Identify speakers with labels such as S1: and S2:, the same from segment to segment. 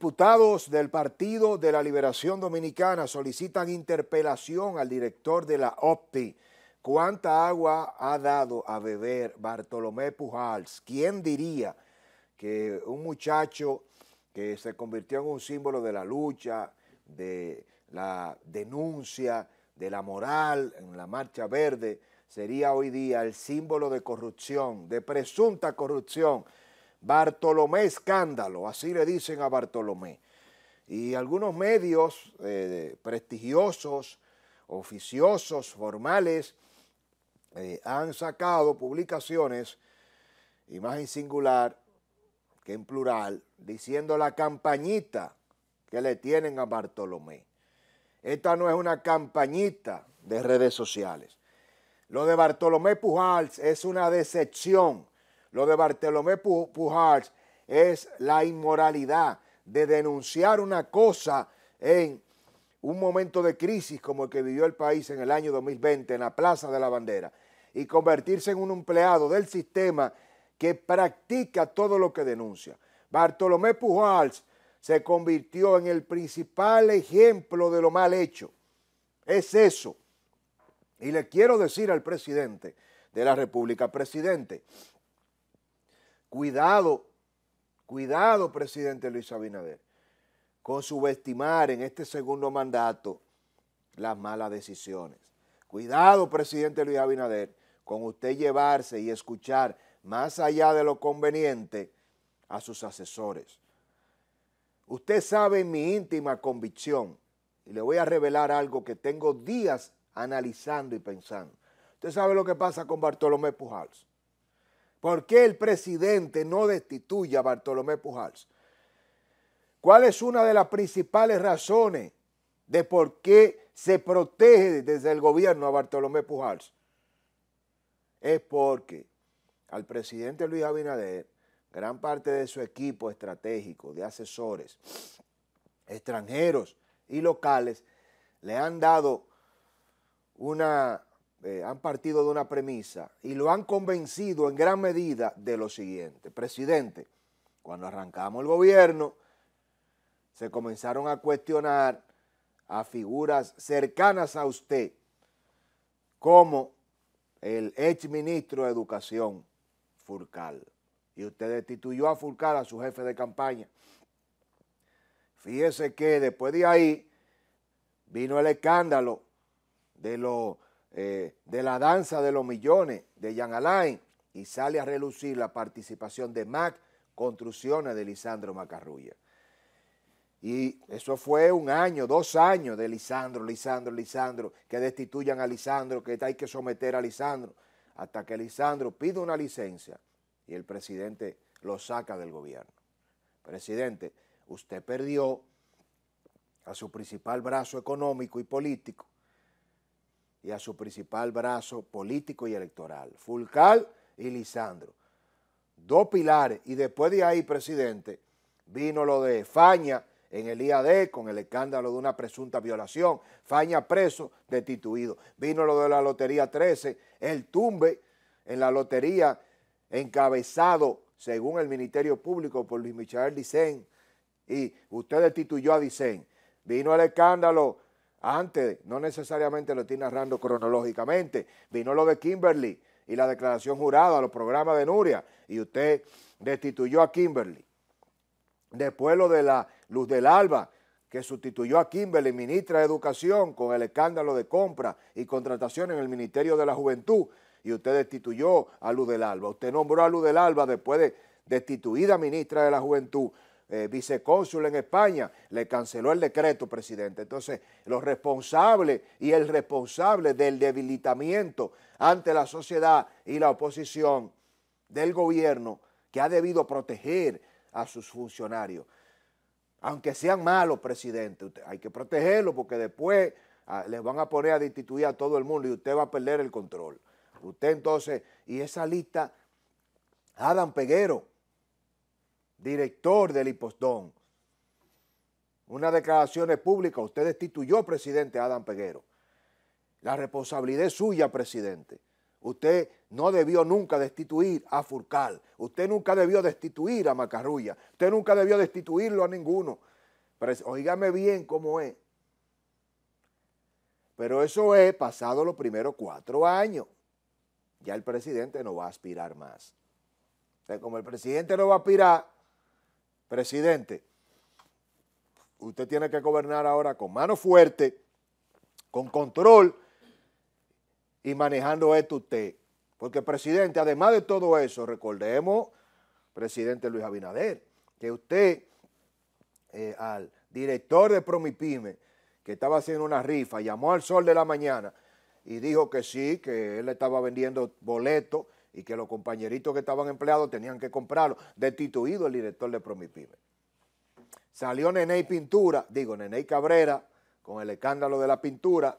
S1: Diputados del Partido de la Liberación Dominicana solicitan interpelación al director de la OPTI. ¿Cuánta agua ha dado a beber Bartolomé Pujals? ¿Quién diría que un muchacho que se convirtió en un símbolo de la lucha, de la denuncia, de la moral en la Marcha Verde, sería hoy día el símbolo de corrupción, de presunta corrupción? Bartolomé Escándalo, así le dicen a Bartolomé. Y algunos medios eh, prestigiosos, oficiosos, formales, eh, han sacado publicaciones, imagen más singular que en plural, diciendo la campañita que le tienen a Bartolomé. Esta no es una campañita de redes sociales. Lo de Bartolomé Pujals es una decepción lo de Bartolomé Pujals es la inmoralidad de denunciar una cosa en un momento de crisis como el que vivió el país en el año 2020 en la Plaza de la Bandera y convertirse en un empleado del sistema que practica todo lo que denuncia. Bartolomé Pujals se convirtió en el principal ejemplo de lo mal hecho. Es eso. Y le quiero decir al presidente de la República, presidente, Cuidado, cuidado, presidente Luis Abinader, con subestimar en este segundo mandato las malas decisiones. Cuidado, presidente Luis Abinader, con usted llevarse y escuchar más allá de lo conveniente a sus asesores. Usted sabe mi íntima convicción, y le voy a revelar algo que tengo días analizando y pensando. Usted sabe lo que pasa con Bartolomé Pujals. ¿Por qué el presidente no destituye a Bartolomé Pujals? ¿Cuál es una de las principales razones de por qué se protege desde el gobierno a Bartolomé Pujals? Es porque al presidente Luis Abinader, gran parte de su equipo estratégico de asesores extranjeros y locales le han dado una eh, han partido de una premisa y lo han convencido en gran medida de lo siguiente. Presidente, cuando arrancamos el gobierno, se comenzaron a cuestionar a figuras cercanas a usted, como el exministro de Educación, Furcal. Y usted destituyó a Furcal, a su jefe de campaña. Fíjese que después de ahí vino el escándalo de los eh, de la danza de los millones de Jan Alain y sale a relucir la participación de Mac Construcciones de Lisandro Macarrulla. Y eso fue un año, dos años de Lisandro, Lisandro, Lisandro, que destituyan a Lisandro, que hay que someter a Lisandro, hasta que Lisandro pide una licencia y el presidente lo saca del gobierno. Presidente, usted perdió a su principal brazo económico y político y a su principal brazo político y electoral, Fulcal y Lisandro. Dos pilares, y después de ahí, presidente, vino lo de Faña en el IAD con el escándalo de una presunta violación, Faña preso, destituido. Vino lo de la Lotería 13, el tumbe en la lotería encabezado, según el Ministerio Público, por Luis Michel Dicen, y usted destituyó a Dicen. Vino el escándalo antes, no necesariamente lo estoy narrando cronológicamente. Vino lo de Kimberly y la declaración jurada a los programas de Nuria y usted destituyó a Kimberly. Después lo de la Luz del Alba, que sustituyó a Kimberly, ministra de Educación, con el escándalo de compra y contratación en el Ministerio de la Juventud, y usted destituyó a Luz del Alba. Usted nombró a Luz del Alba después de destituida ministra de la Juventud eh, vicecónsul en España, le canceló el decreto, presidente. Entonces, los responsables y el responsable del debilitamiento ante la sociedad y la oposición del gobierno que ha debido proteger a sus funcionarios. Aunque sean malos, presidente, hay que protegerlos porque después ah, les van a poner a destituir a todo el mundo y usted va a perder el control. Usted entonces, y esa lista, Adam Peguero, director del Hipostón. una declaración pública. usted destituyó, presidente Adam Peguero. La responsabilidad es suya, presidente. Usted no debió nunca destituir a Furcal. Usted nunca debió destituir a Macarrulla. Usted nunca debió destituirlo a ninguno. oígame bien cómo es. Pero eso es pasado los primeros cuatro años. Ya el presidente no va a aspirar más. como el presidente no va a aspirar, presidente, usted tiene que gobernar ahora con mano fuerte, con control y manejando esto usted. Porque, presidente, además de todo eso, recordemos, presidente Luis Abinader, que usted, eh, al director de Promipyme, que estaba haciendo una rifa, llamó al sol de la mañana y dijo que sí, que él estaba vendiendo boletos y que los compañeritos que estaban empleados tenían que comprarlo, destituido el director de Promipyme. Salió Nené Pintura, digo Nené Cabrera, con el escándalo de la pintura,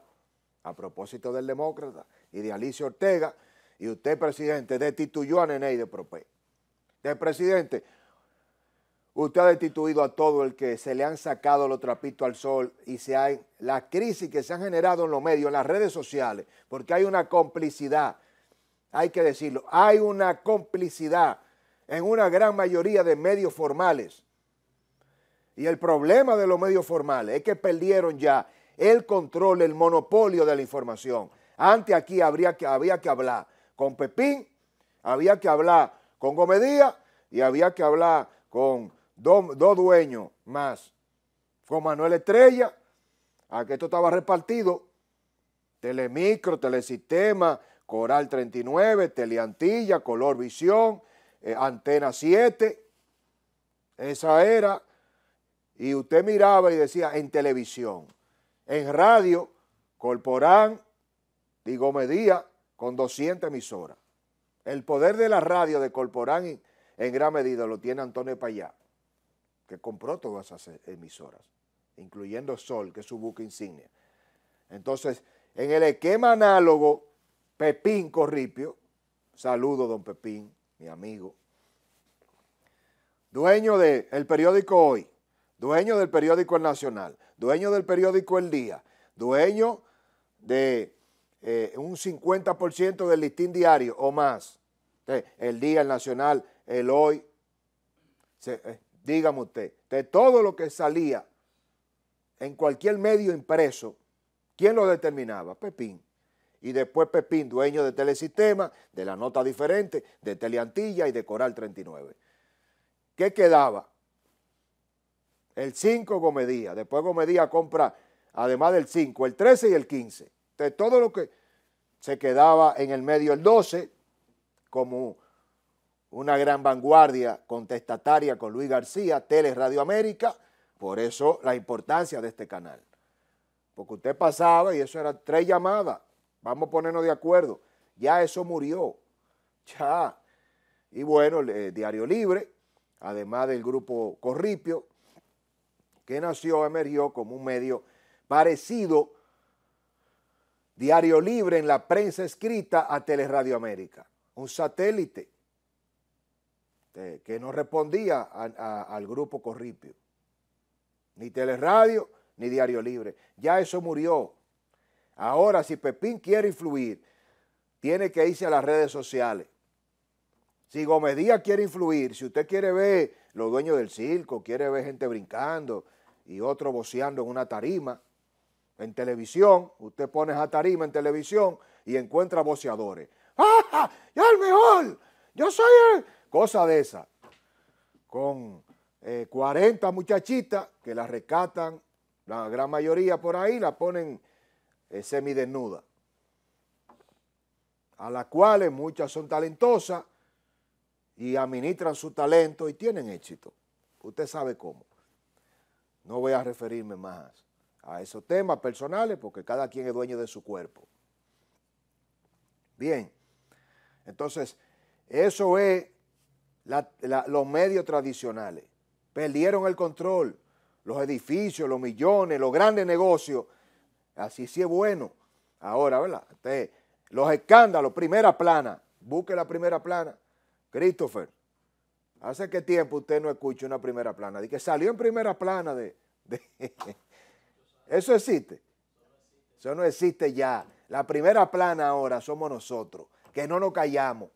S1: a propósito del demócrata y de Alicia Ortega, y usted, presidente, destituyó a Nené de Propé. De presidente, usted ha destituido a todo el que se le han sacado los trapitos al sol y se hay la crisis que se han generado en los medios, en las redes sociales, porque hay una complicidad hay que decirlo, hay una complicidad en una gran mayoría de medios formales. Y el problema de los medios formales es que perdieron ya el control, el monopolio de la información. Antes aquí habría que, había que hablar con Pepín, había que hablar con Gomedía y había que hablar con dos dueños más, con Manuel Estrella, a esto estaba repartido, Telemicro, Telesistema, Coral 39, Teleantilla, Color Visión, eh, Antena 7. Esa era. Y usted miraba y decía en televisión, en radio, Corporán Digo Medía, con 200 emisoras. El poder de la radio de Corporán en, en gran medida lo tiene Antonio Payá, que compró todas esas emisoras, incluyendo Sol, que es su buque insignia. Entonces, en el esquema análogo, Pepín Corripio, saludo don Pepín, mi amigo, dueño del periódico Hoy, dueño del periódico Nacional, dueño del periódico El Día, dueño de eh, un 50% del listín diario o más, el Día, El Nacional, El Hoy, eh, dígame usted, de todo lo que salía en cualquier medio impreso, ¿quién lo determinaba? Pepín y después Pepín, dueño de Telesistema, de la nota diferente, de Teleantilla y de Coral 39. ¿Qué quedaba? El 5 Gomedía. Después Gomedía compra, además del 5, el 13 y el 15. de todo lo que se quedaba en el medio el 12, como una gran vanguardia contestataria con Luis García, Tele Radio América, por eso la importancia de este canal. Porque usted pasaba y eso era tres llamadas, Vamos a ponernos de acuerdo. Ya eso murió. Ya. Y bueno, eh, Diario Libre, además del grupo Corripio, que nació, emergió como un medio parecido, Diario Libre en la prensa escrita a Teleradio América, un satélite eh, que no respondía al grupo Corripio, ni Teleradio ni Diario Libre. Ya eso murió. Ahora, si Pepín quiere influir, tiene que irse a las redes sociales. Si Gómez quiere influir, si usted quiere ver los dueños del circo, quiere ver gente brincando y otro voceando en una tarima, en televisión, usted pone esa tarima en televisión y encuentra voceadores. ¡Ja! ¡Yo el mejor! ¡Yo soy el! Cosa de esa. Con 40 eh, muchachitas que la rescatan, la gran mayoría por ahí, la ponen semi semidesnuda, a las cuales muchas son talentosas y administran su talento y tienen éxito. Usted sabe cómo. No voy a referirme más a esos temas personales porque cada quien es dueño de su cuerpo. Bien, entonces, eso es los medios tradicionales. Perdieron el control, los edificios, los millones, los grandes negocios Así sí es bueno. Ahora, ¿verdad? Este, los escándalos, primera plana. Busque la primera plana. Christopher, ¿hace qué tiempo usted no escucha una primera plana? De que salió en primera plana de... de ¿Eso existe? Eso no existe ya. La primera plana ahora somos nosotros, que no nos callamos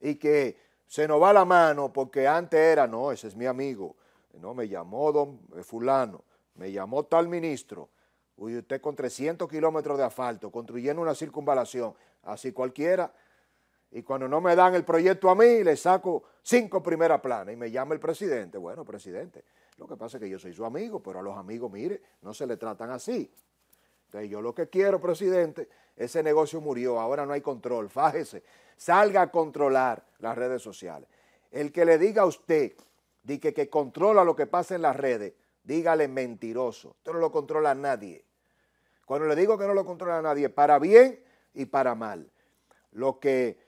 S1: y que se nos va la mano porque antes era, no, ese es mi amigo, no, me llamó don eh, fulano, me llamó tal ministro, Uy, usted con 300 kilómetros de asfalto, construyendo una circunvalación, así cualquiera. Y cuando no me dan el proyecto a mí, le saco cinco primeras planas y me llama el presidente. Bueno, presidente, lo que pasa es que yo soy su amigo, pero a los amigos, mire, no se le tratan así. Entonces yo lo que quiero, presidente, ese negocio murió, ahora no hay control, fájese, salga a controlar las redes sociales. El que le diga a usted que, que controla lo que pasa en las redes, dígale mentiroso. Esto no lo controla nadie. Cuando le digo que no lo controla nadie, para bien y para mal. Lo que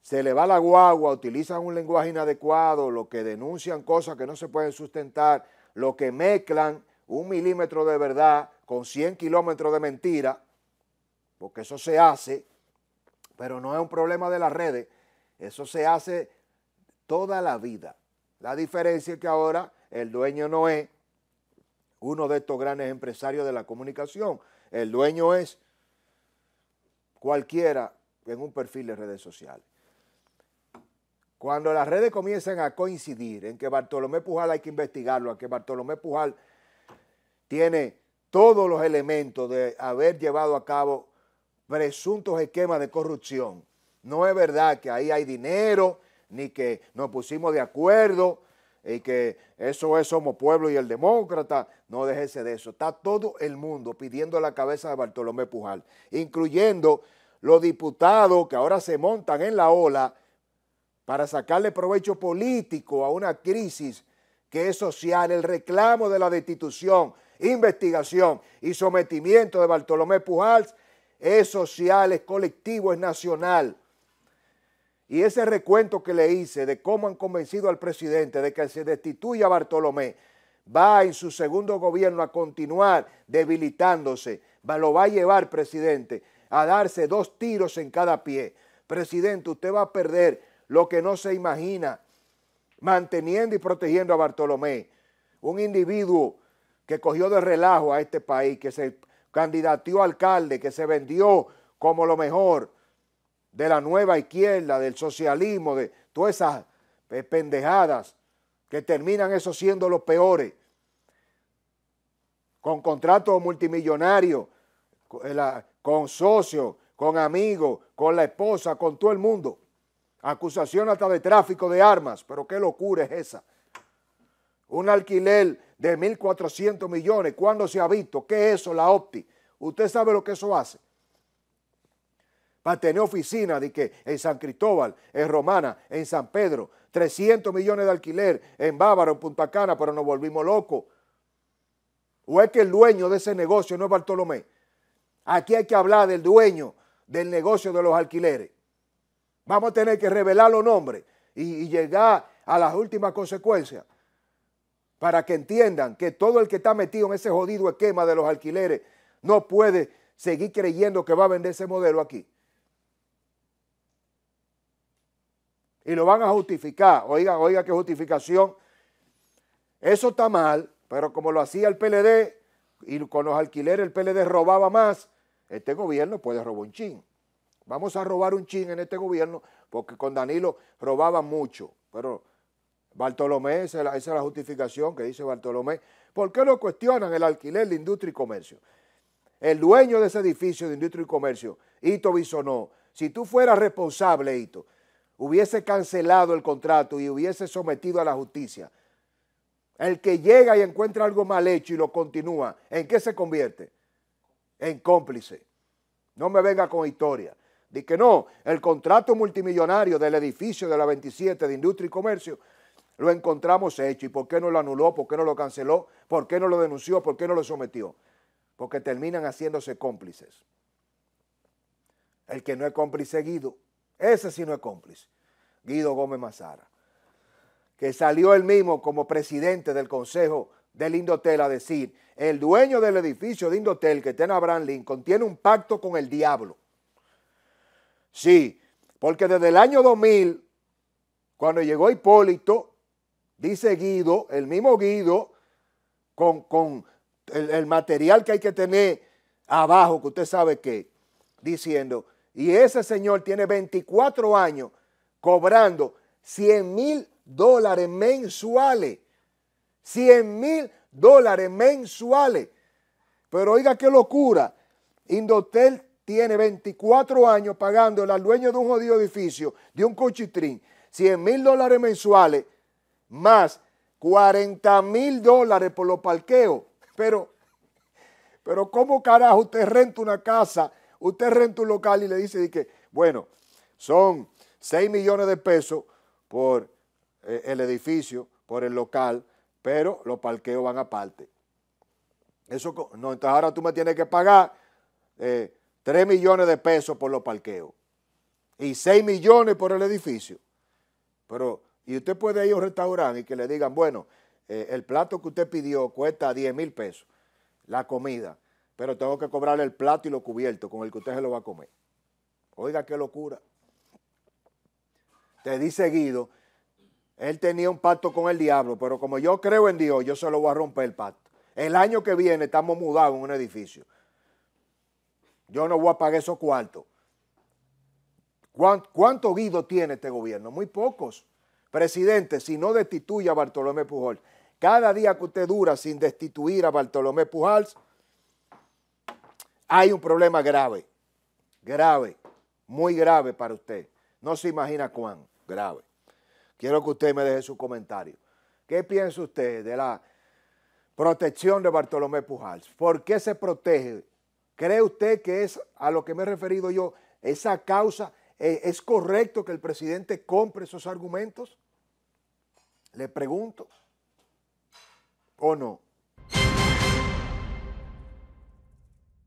S1: se le va la guagua, utilizan un lenguaje inadecuado, lo que denuncian cosas que no se pueden sustentar, lo que mezclan un milímetro de verdad con 100 kilómetros de mentira, porque eso se hace, pero no es un problema de las redes, eso se hace toda la vida. La diferencia es que ahora el dueño no es uno de estos grandes empresarios de la comunicación. El dueño es cualquiera en un perfil de redes sociales. Cuando las redes comienzan a coincidir en que Bartolomé Pujal hay que investigarlo, a que Bartolomé Pujal tiene todos los elementos de haber llevado a cabo presuntos esquemas de corrupción. No es verdad que ahí hay dinero, ni que nos pusimos de acuerdo, y que eso es Somos Pueblo y el Demócrata. No déjese de eso. Está todo el mundo pidiendo la cabeza de Bartolomé Pujal, incluyendo los diputados que ahora se montan en la ola para sacarle provecho político a una crisis que es social, el reclamo de la destitución, investigación y sometimiento de Bartolomé Pujals es social, es colectivo, es nacional. Y ese recuento que le hice de cómo han convencido al presidente de que se destituya a Bartolomé, va en su segundo gobierno a continuar debilitándose, lo va a llevar, presidente, a darse dos tiros en cada pie. Presidente, usted va a perder lo que no se imagina, manteniendo y protegiendo a Bartolomé, un individuo que cogió de relajo a este país, que se candidatió alcalde, que se vendió como lo mejor, de la nueva izquierda, del socialismo, de todas esas eh, pendejadas que terminan eso siendo los peores, con contratos multimillonarios, eh, con socios, con amigos, con la esposa, con todo el mundo. Acusación hasta de tráfico de armas, pero qué locura es esa. Un alquiler de 1.400 millones, ¿cuándo se ha visto? ¿Qué es eso, la OPTI? Usted sabe lo que eso hace. A tener oficina de que en San Cristóbal, en Romana, en San Pedro, 300 millones de alquiler en Bávaro, en Punta Cana, pero nos volvimos locos. ¿O es que el dueño de ese negocio no es Bartolomé? Aquí hay que hablar del dueño del negocio de los alquileres. Vamos a tener que revelar los nombres y, y llegar a las últimas consecuencias para que entiendan que todo el que está metido en ese jodido esquema de los alquileres no puede seguir creyendo que va a vender ese modelo aquí. y lo van a justificar. Oiga, oiga, qué justificación. Eso está mal, pero como lo hacía el PLD y con los alquileres el PLD robaba más, este gobierno puede robar un chin. Vamos a robar un chin en este gobierno porque con Danilo robaba mucho, pero Bartolomé, esa es, la, justificación que dice Bartolomé. ¿Por qué lo cuestionan el alquiler de industria y comercio? El dueño de ese edificio de industria y comercio, Ito Bisonó, si tú fueras responsable, Ito, hubiese cancelado el contrato y hubiese sometido a la justicia. El que llega y encuentra algo mal hecho y lo continúa, ¿en qué se convierte? En cómplice. No me venga con historia. Dice que no, el contrato multimillonario del edificio de la 27 de Industria y Comercio lo encontramos hecho. ¿Y por qué no lo anuló? ¿Por qué no lo canceló? ¿Por qué no lo denunció? ¿Por qué no lo sometió? Porque terminan haciéndose cómplices. El que no es cómplice seguido ese sí no es cómplice. Guido Gómez Mazara, que salió él mismo como presidente del Consejo del Indotel a decir, el dueño del edificio de Indotel que está en Abraham Lincoln tiene un pacto con el diablo. Sí, porque desde el año 2000, cuando llegó Hipólito, dice Guido, el mismo Guido, con, el, el material que hay que tener abajo, que usted sabe que, diciendo, y ese señor tiene 24 años cobrando 100 mil dólares mensuales. 100 mil dólares mensuales. Pero oiga qué locura. Indotel tiene 24 años pagando al dueño de un jodido edificio, de un cochitrín, 100 mil dólares mensuales, más 40 mil dólares por los parqueos. Pero, pero ¿cómo carajo usted renta una casa Usted renta un local y le dice que, bueno, son 6 millones de pesos por eh, el edificio, por el local, pero los parqueos van aparte. Eso, no, entonces ahora tú me tienes que pagar 3 eh, millones de pesos por los parqueos y 6 millones por el edificio. Pero, y usted puede ir a un restaurante y que le digan, bueno, eh, el plato que usted pidió cuesta 10 mil pesos, la comida pero tengo que cobrarle el plato y lo cubierto con el que usted se lo va a comer. Oiga, qué locura. Te di seguido, él tenía un pacto con el diablo, pero como yo creo en Dios, yo se lo voy a romper el pacto. El año que viene estamos mudados en un edificio. Yo no voy a pagar esos cuartos. ¿Cuánto Guido tiene este gobierno? Muy pocos. Presidente, si no destituye a Bartolomé Pujol, cada día que usted dura sin destituir a Bartolomé Pujals, hay un problema grave, grave, muy grave para usted. No se imagina cuán grave. Quiero que usted me deje su comentario. ¿Qué piensa usted de la protección de Bartolomé Pujals? ¿Por qué se protege? ¿Cree usted que es a lo que me he referido yo, esa causa? Eh, ¿Es correcto que el presidente compre esos argumentos? Le pregunto. ¿O no?